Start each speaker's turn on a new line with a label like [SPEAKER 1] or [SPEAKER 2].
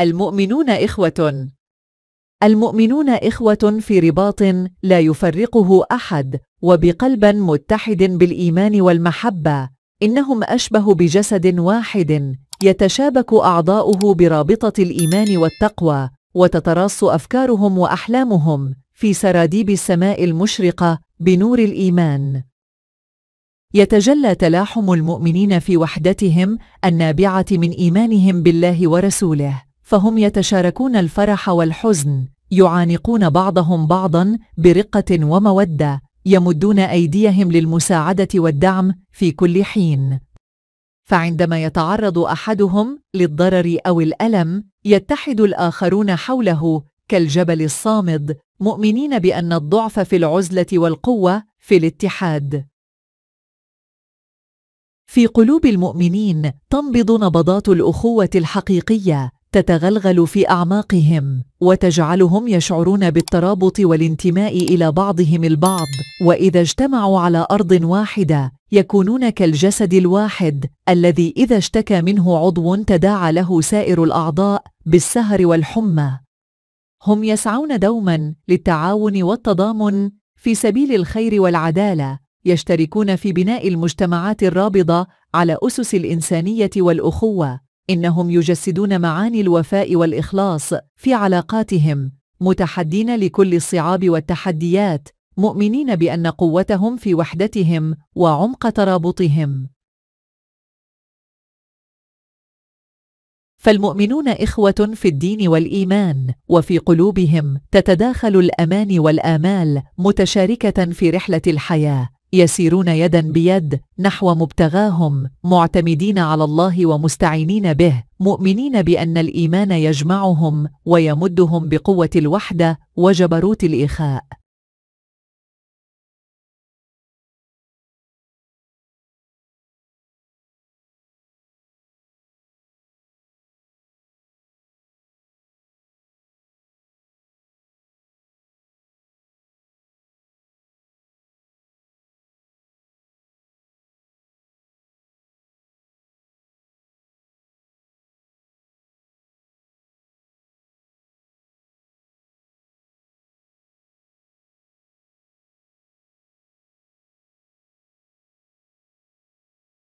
[SPEAKER 1] المؤمنون إخوة المؤمنون إخوة في رباط لا يفرقه أحد وبقلب متحد بالإيمان والمحبة إنهم أشبه بجسد واحد يتشابك أعضاؤه برابطة الإيمان والتقوى وتتراص أفكارهم وأحلامهم في سراديب السماء المشرقة بنور الإيمان يتجلى تلاحم المؤمنين في وحدتهم النابعة من إيمانهم بالله ورسوله فهم يتشاركون الفرح والحزن يعانقون بعضهم بعضا برقه وموده يمدون ايديهم للمساعده والدعم في كل حين فعندما يتعرض احدهم للضرر او الالم يتحد الاخرون حوله كالجبل الصامد مؤمنين بان الضعف في العزله والقوه في الاتحاد في قلوب المؤمنين تنبض نبضات الاخوه الحقيقيه تتغلغل في اعماقهم وتجعلهم يشعرون بالترابط والانتماء الى بعضهم البعض واذا اجتمعوا على ارض واحده يكونون كالجسد الواحد الذي اذا اشتكى منه عضو تداعى له سائر الاعضاء بالسهر والحمى هم يسعون دوما للتعاون والتضامن في سبيل الخير والعداله يشتركون في بناء المجتمعات الرابضه على اسس الانسانيه والاخوه إنهم يجسدون معاني الوفاء والإخلاص في علاقاتهم متحدين لكل
[SPEAKER 2] الصعاب والتحديات مؤمنين بأن قوتهم في وحدتهم وعمق ترابطهم فالمؤمنون إخوة في الدين والإيمان وفي قلوبهم تتداخل
[SPEAKER 1] الأمان والآمال متشاركة في رحلة الحياة يسيرون يدا بيد نحو مبتغاهم معتمدين على الله ومستعينين به
[SPEAKER 2] مؤمنين بان الايمان يجمعهم ويمدهم بقوه الوحده وجبروت الاخاء